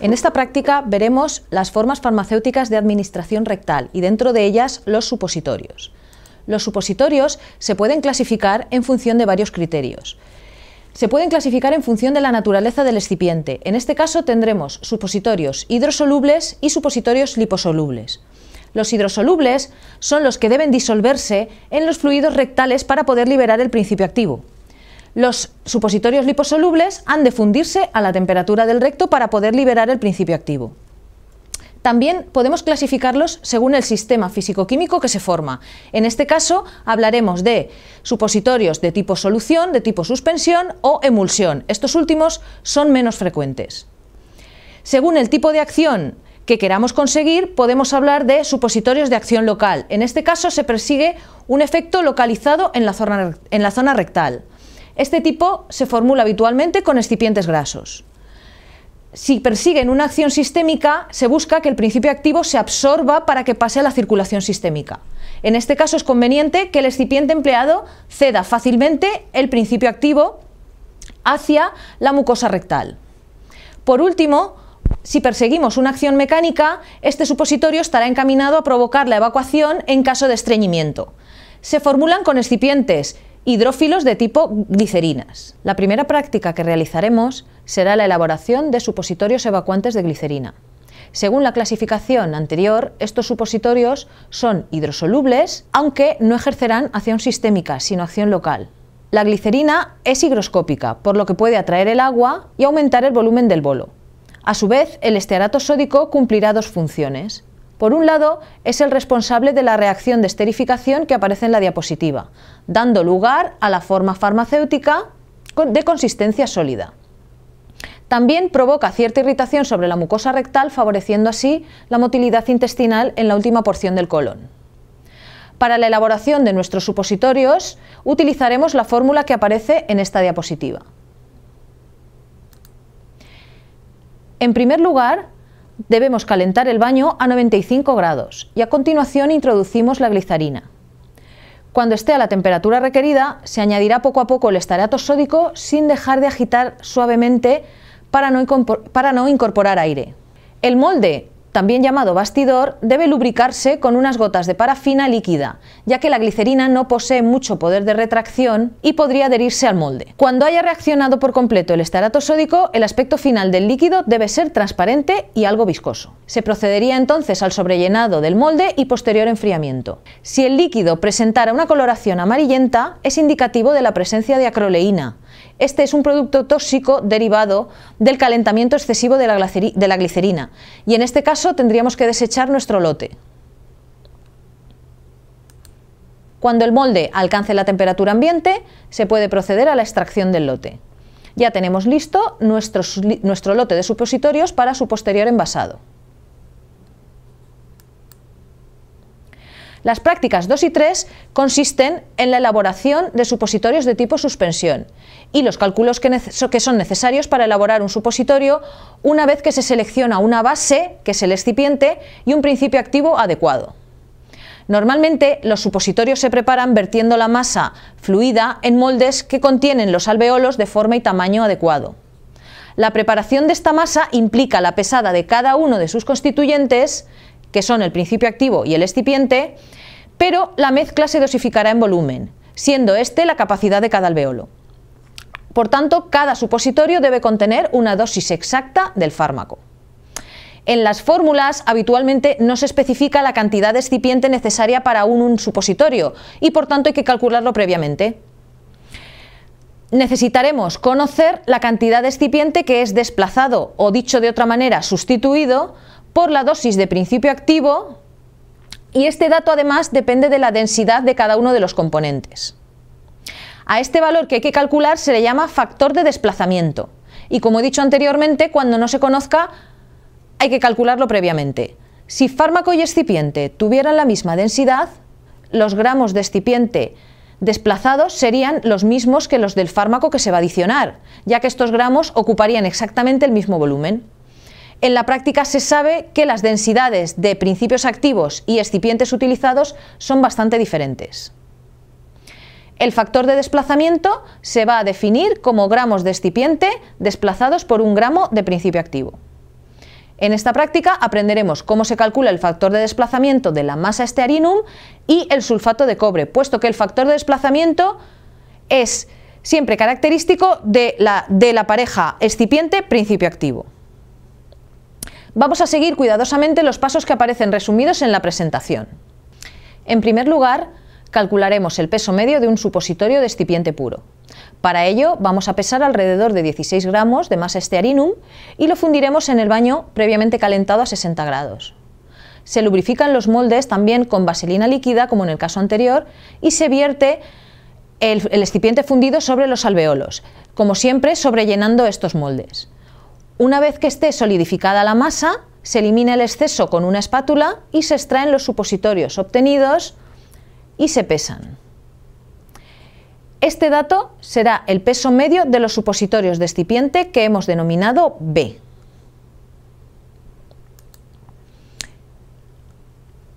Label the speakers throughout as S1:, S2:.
S1: En esta práctica veremos las formas farmacéuticas de administración rectal y dentro de ellas los supositorios. Los supositorios se pueden clasificar en función de varios criterios. Se pueden clasificar en función de la naturaleza del excipiente. En este caso tendremos supositorios hidrosolubles y supositorios liposolubles. Los hidrosolubles son los que deben disolverse en los fluidos rectales para poder liberar el principio activo. Los supositorios liposolubles han de fundirse a la temperatura del recto para poder liberar el principio activo. También podemos clasificarlos según el sistema físico-químico que se forma. En este caso hablaremos de supositorios de tipo solución, de tipo suspensión o emulsión. Estos últimos son menos frecuentes. Según el tipo de acción que queramos conseguir, podemos hablar de supositorios de acción local. En este caso se persigue un efecto localizado en la zona, en la zona rectal. Este tipo se formula habitualmente con excipientes grasos. Si persiguen una acción sistémica, se busca que el principio activo se absorba para que pase a la circulación sistémica. En este caso es conveniente que el excipiente empleado ceda fácilmente el principio activo hacia la mucosa rectal. Por último, si perseguimos una acción mecánica, este supositorio estará encaminado a provocar la evacuación en caso de estreñimiento. Se formulan con excipientes hidrófilos de tipo glicerinas. La primera práctica que realizaremos será la elaboración de supositorios evacuantes de glicerina. Según la clasificación anterior, estos supositorios son hidrosolubles, aunque no ejercerán acción sistémica, sino acción local. La glicerina es higroscópica, por lo que puede atraer el agua y aumentar el volumen del bolo. A su vez, el estearato sódico cumplirá dos funciones. Por un lado, es el responsable de la reacción de esterificación que aparece en la diapositiva, dando lugar a la forma farmacéutica de consistencia sólida. También provoca cierta irritación sobre la mucosa rectal, favoreciendo así la motilidad intestinal en la última porción del colon. Para la elaboración de nuestros supositorios, utilizaremos la fórmula que aparece en esta diapositiva. En primer lugar, Debemos calentar el baño a 95 grados y a continuación introducimos la glicerina. Cuando esté a la temperatura requerida, se añadirá poco a poco el estarato sódico sin dejar de agitar suavemente para no, para no incorporar aire. El molde también llamado bastidor, debe lubricarse con unas gotas de parafina líquida, ya que la glicerina no posee mucho poder de retracción y podría adherirse al molde. Cuando haya reaccionado por completo el estarato sódico, el aspecto final del líquido debe ser transparente y algo viscoso. Se procedería entonces al sobrellenado del molde y posterior enfriamiento. Si el líquido presentara una coloración amarillenta, es indicativo de la presencia de acroleína, este es un producto tóxico derivado del calentamiento excesivo de la, glicerina y en este caso tendríamos que desechar nuestro lote. Cuando el molde alcance la temperatura ambiente, se puede proceder a la extracción del lote. Ya tenemos listo nuestro, lote de supositorios para su posterior envasado. Las prácticas 2 y 3 consisten en la elaboración de supositorios de tipo suspensión y los cálculos que, que, son necesarios para elaborar un supositorio una vez que se selecciona una base, que es el excipiente, y un principio activo adecuado. Normalmente los supositorios se preparan vertiendo la masa fluida en moldes que contienen los alveolos de forma y tamaño adecuado. La preparación de esta masa implica la pesada de cada uno de sus constituyentes, que son el principio activo y el excipiente, pero la mezcla se dosificará en volumen, siendo este la capacidad de cada alveolo. Por tanto, cada supositorio debe contener una dosis exacta del fármaco. En las fórmulas habitualmente no se especifica la cantidad de excipiente necesaria para un, supositorio y por tanto hay que calcularlo previamente. Necesitaremos conocer la cantidad de excipiente que es desplazado o dicho de otra manera sustituido por la dosis de principio activo y este dato además depende de la densidad de cada uno de los componentes. A este valor que hay que calcular se le llama factor de desplazamiento y como he dicho anteriormente, cuando no se conozca hay que calcularlo previamente. Si fármaco y excipiente tuvieran la misma densidad, los gramos de excipiente desplazados serían los mismos que los del fármaco que se va a adicionar, ya que estos gramos ocuparían exactamente el mismo volumen. En la práctica se sabe que las densidades de principios activos y excipientes utilizados son bastante diferentes. El factor de desplazamiento se va a definir como gramos de excipiente desplazados por un gramo de principio activo. En esta práctica aprenderemos cómo se calcula el factor de desplazamiento de la masa stearinum y el sulfato de cobre, puesto que el factor de desplazamiento es siempre característico de la, de la pareja excipiente-principio activo. Vamos a seguir cuidadosamente los pasos que aparecen resumidos en la presentación. En primer lugar, calcularemos el peso medio de un supositorio de estipiente puro. Para ello, vamos a pesar alrededor de 16 gramos de masa stearinum y lo fundiremos en el baño previamente calentado a 60 grados. Se lubrifican los moldes también con vaselina líquida, como en el caso anterior, y se vierte el, el estipiente fundido sobre los alveolos, como siempre sobrellenando estos moldes. Una vez que esté solidificada la masa, se elimina el exceso con una espátula y se extraen los supositorios obtenidos y se pesan. Este dato será el peso medio de los supositorios de excipiente que hemos denominado B.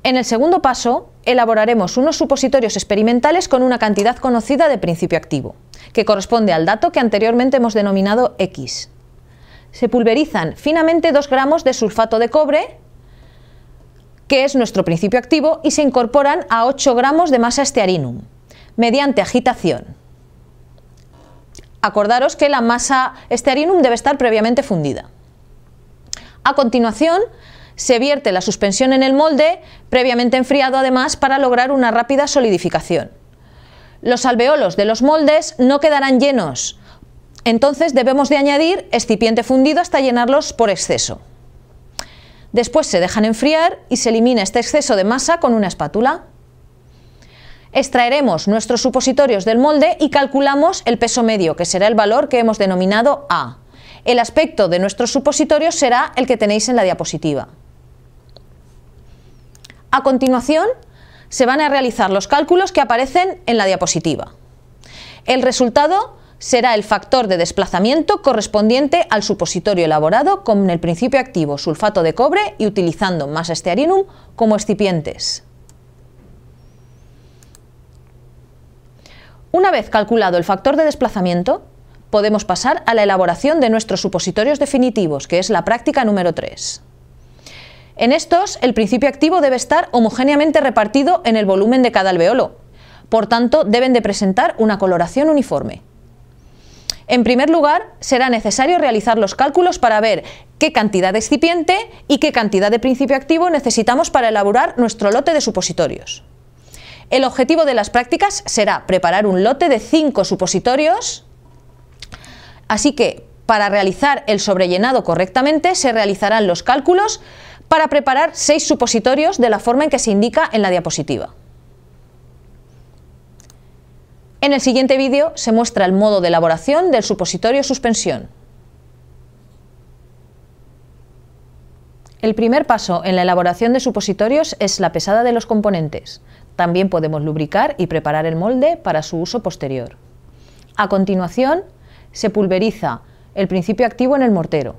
S1: En el segundo paso, elaboraremos unos supositorios experimentales con una cantidad conocida de principio activo, que corresponde al dato que anteriormente hemos denominado X se pulverizan finamente 2 gramos de sulfato de cobre, que es nuestro principio activo, y se incorporan a 8 gramos de masa estearinum, mediante agitación. Acordaros que la masa estearinum debe estar previamente fundida. A continuación, se vierte la suspensión en el molde, previamente enfriado además, para lograr una rápida solidificación. Los alveolos de los moldes no quedarán llenos entonces debemos de añadir excipiente fundido hasta llenarlos por exceso. Después se dejan enfriar y se elimina este exceso de masa con una espátula. Extraeremos nuestros supositorios del molde y calculamos el peso medio, que será el valor que hemos denominado A. El aspecto de nuestros supositorios será el que tenéis en la diapositiva. A continuación, se van a realizar los cálculos que aparecen en la diapositiva. El resultado será el factor de desplazamiento correspondiente al supositorio elaborado con el principio activo sulfato de cobre y utilizando más stearinum como excipientes. Una vez calculado el factor de desplazamiento, podemos pasar a la elaboración de nuestros supositorios definitivos, que es la práctica número 3. En estos, el principio activo debe estar homogéneamente repartido en el volumen de cada alveolo, por tanto deben de presentar una coloración uniforme. En primer lugar, será necesario realizar los cálculos para ver qué cantidad de excipiente y qué cantidad de principio activo necesitamos para elaborar nuestro lote de supositorios. El objetivo de las prácticas será preparar un lote de 5 supositorios, así que para realizar el sobrellenado correctamente se realizarán los cálculos para preparar seis supositorios de la forma en que se indica en la diapositiva. En el siguiente vídeo se muestra el modo de elaboración del supositorio suspensión. El primer paso en la elaboración de supositorios es la pesada de los componentes. También podemos lubricar y preparar el molde para su uso posterior. A continuación, se pulveriza el principio activo en el mortero.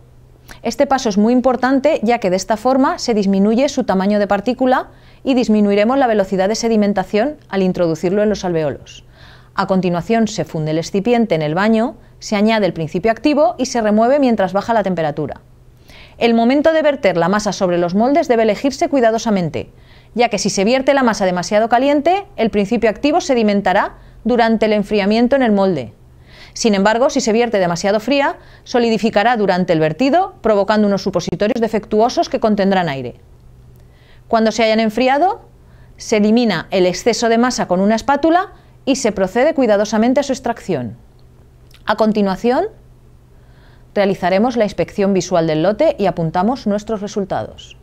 S1: Este paso es muy importante ya que de esta forma se disminuye su tamaño de partícula y disminuiremos la velocidad de sedimentación al introducirlo en los alveolos. A continuación se funde el excipiente en el baño, se añade el principio activo y se remueve mientras baja la temperatura. El momento de verter la masa sobre los moldes debe elegirse cuidadosamente, ya que si se vierte la masa demasiado caliente, el principio activo sedimentará durante el enfriamiento en el molde. Sin embargo, si se vierte demasiado fría, solidificará durante el vertido, provocando unos supositorios defectuosos que contendrán aire. Cuando se hayan enfriado, se elimina el exceso de masa con una espátula y se procede cuidadosamente a su extracción. A continuación, realizaremos la inspección visual del lote y apuntamos nuestros resultados.